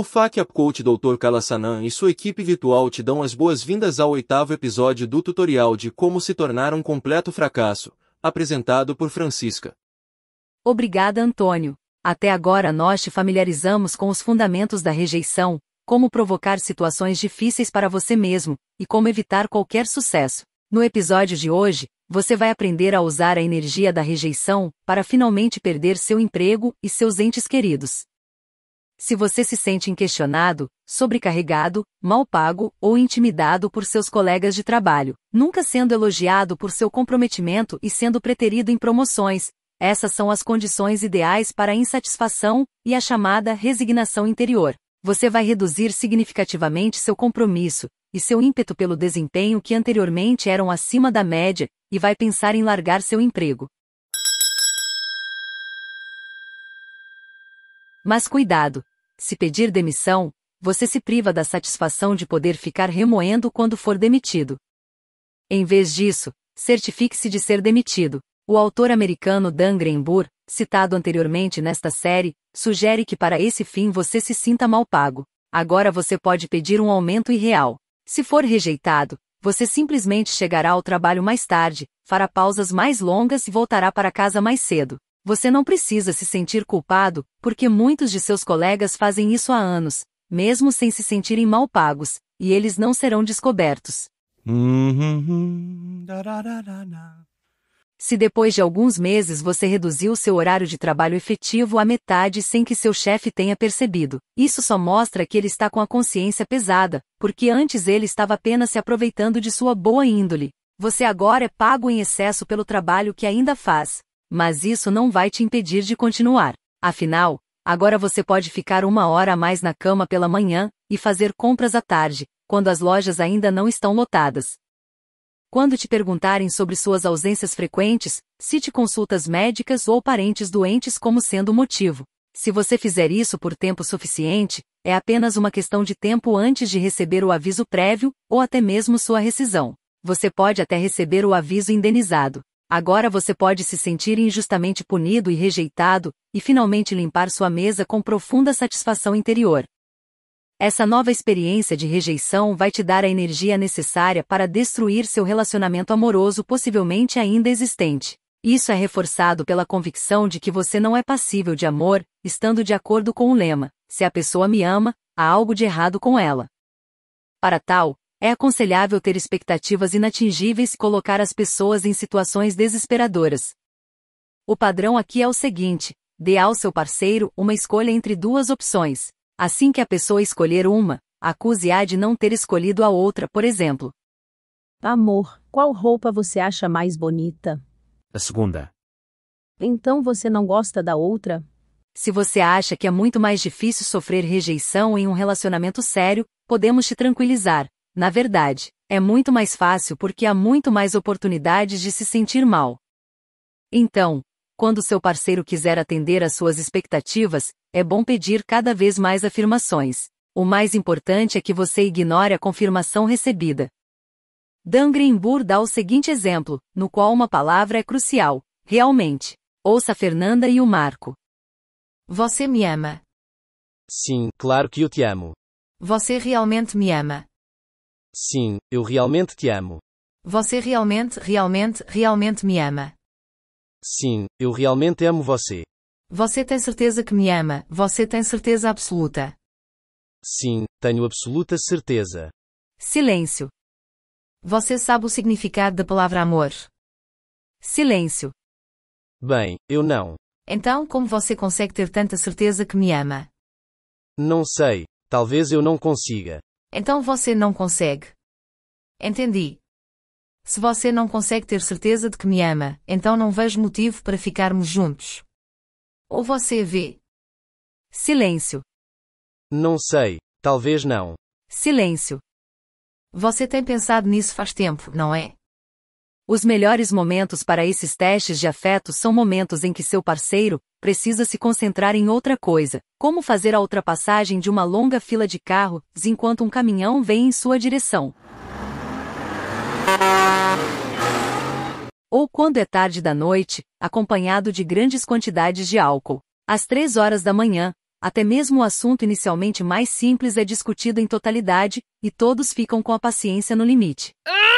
O FAQ é Coach Dr. Kalasanan e sua equipe virtual te dão as boas-vindas ao oitavo episódio do tutorial de como se tornar um completo fracasso, apresentado por Francisca. Obrigada, Antônio. Até agora nós te familiarizamos com os fundamentos da rejeição, como provocar situações difíceis para você mesmo e como evitar qualquer sucesso. No episódio de hoje, você vai aprender a usar a energia da rejeição para finalmente perder seu emprego e seus entes queridos. Se você se sente inquestionado, sobrecarregado, mal pago ou intimidado por seus colegas de trabalho, nunca sendo elogiado por seu comprometimento e sendo preterido em promoções, essas são as condições ideais para a insatisfação e a chamada resignação interior. Você vai reduzir significativamente seu compromisso e seu ímpeto pelo desempenho que anteriormente eram acima da média e vai pensar em largar seu emprego. Mas cuidado! Se pedir demissão, você se priva da satisfação de poder ficar remoendo quando for demitido. Em vez disso, certifique-se de ser demitido. O autor americano Dan Greenburg, citado anteriormente nesta série, sugere que para esse fim você se sinta mal pago. Agora você pode pedir um aumento irreal. Se for rejeitado, você simplesmente chegará ao trabalho mais tarde, fará pausas mais longas e voltará para casa mais cedo. Você não precisa se sentir culpado, porque muitos de seus colegas fazem isso há anos, mesmo sem se sentirem mal pagos, e eles não serão descobertos. Uhum. Se depois de alguns meses você reduziu seu horário de trabalho efetivo à metade sem que seu chefe tenha percebido, isso só mostra que ele está com a consciência pesada, porque antes ele estava apenas se aproveitando de sua boa índole. Você agora é pago em excesso pelo trabalho que ainda faz, mas isso não vai te impedir de continuar. Afinal, agora você pode ficar uma hora a mais na cama pela manhã e fazer compras à tarde, quando as lojas ainda não estão lotadas. Quando te perguntarem sobre suas ausências frequentes, cite consultas médicas ou parentes doentes como sendo o motivo. Se você fizer isso por tempo suficiente, é apenas uma questão de tempo antes de receber o aviso prévio ou até mesmo sua rescisão. Você pode até receber o aviso indenizado. Agora você pode se sentir injustamente punido e rejeitado, e finalmente limpar sua mesa com profunda satisfação interior. Essa nova experiência de rejeição vai te dar a energia necessária para destruir seu relacionamento amoroso possivelmente ainda existente. Isso é reforçado pela convicção de que você não é passível de amor, estando de acordo com o lema: se a pessoa me ama, há algo de errado com ela. Para tal, é aconselhável ter expectativas inatingíveis e colocar as pessoas em situações desesperadoras. O padrão aqui é o seguinte: dê ao seu parceiro uma escolha entre duas opções. Assim que a pessoa escolher uma, acuse-a de não ter escolhido a outra, por exemplo. Amor, qual roupa você acha mais bonita? A segunda. Então você não gosta da outra? Se você acha que é muito mais difícil sofrer rejeição em um relacionamento sério, podemos te tranquilizar. Na verdade, é muito mais fácil porque há muito mais oportunidades de se sentir mal. Então, quando seu parceiro quiser atender às suas expectativas, é bom pedir cada vez mais afirmações. O mais importante é que você ignore a confirmação recebida. Dan Greenburg dá o seguinte exemplo, no qual uma palavra é crucial, realmente. Ouça a Fernanda e o Marco. Você me ama. Sim, claro que eu te amo. Você realmente me ama. Sim, eu realmente te amo. Você realmente, realmente, realmente me ama. Sim, eu realmente amo você. Você tem certeza que me ama, você tem certeza absoluta. Sim, tenho absoluta certeza. Silêncio. Você sabe o significado da palavra amor? Silêncio. Bem, eu não. Então, como você consegue ter tanta certeza que me ama? Não sei, talvez eu não consiga. Então você não consegue. Entendi. Se você não consegue ter certeza de que me ama, então não vejo motivo para ficarmos juntos. Ou você vê? Silêncio. Não sei, talvez não. Silêncio. Você tem pensado nisso faz tempo, não é? Os melhores momentos para esses testes de afeto são momentos em que seu parceiro precisa se concentrar em outra coisa, como fazer a ultrapassagem de uma longa fila de carros enquanto um caminhão vem em sua direção. Ou quando é tarde da noite, acompanhado de grandes quantidades de álcool. Às três horas da manhã, até mesmo o assunto inicialmente mais simples é discutido em totalidade, e todos ficam com a paciência no limite. Ah!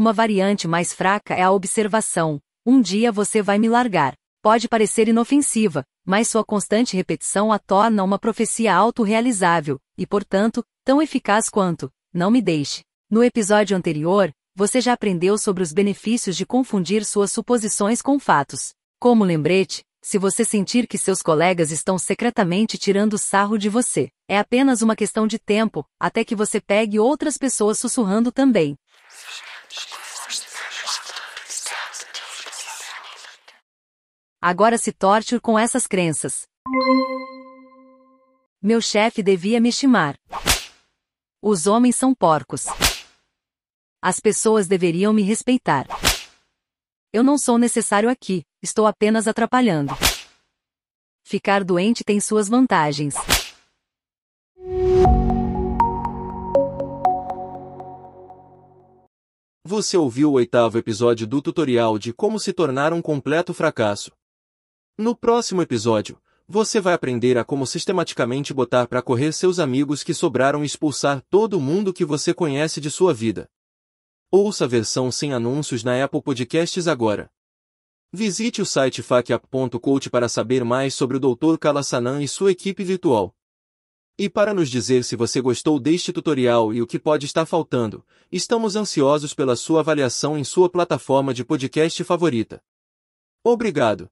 Uma variante mais fraca é a observação. Um dia você vai me largar. Pode parecer inofensiva, mas sua constante repetição a torna uma profecia autorrealizável, e portanto, tão eficaz quanto, não me deixe. No episódio anterior, você já aprendeu sobre os benefícios de confundir suas suposições com fatos. Como lembrete, se você sentir que seus colegas estão secretamente tirando sarro de você, é apenas uma questão de tempo até que você pegue outras pessoas sussurrando também. Agora se torture com essas crenças. Meu chefe devia me estimar. Os homens são porcos. As pessoas deveriam me respeitar. Eu não sou necessário aqui, estou apenas atrapalhando. Ficar doente tem suas vantagens. Você ouviu o oitavo episódio do tutorial de como se tornar um completo fracasso. No próximo episódio, você vai aprender a como sistematicamente botar para correr seus amigos que sobraram e expulsar todo mundo que você conhece de sua vida. Ouça a versão sem anúncios na Apple Podcasts agora. Visite o site faciap.coach para saber mais sobre o Dr. Kalasanan e sua equipe virtual. E para nos dizer se você gostou deste tutorial e o que pode estar faltando, estamos ansiosos pela sua avaliação em sua plataforma de podcast favorita. Obrigado!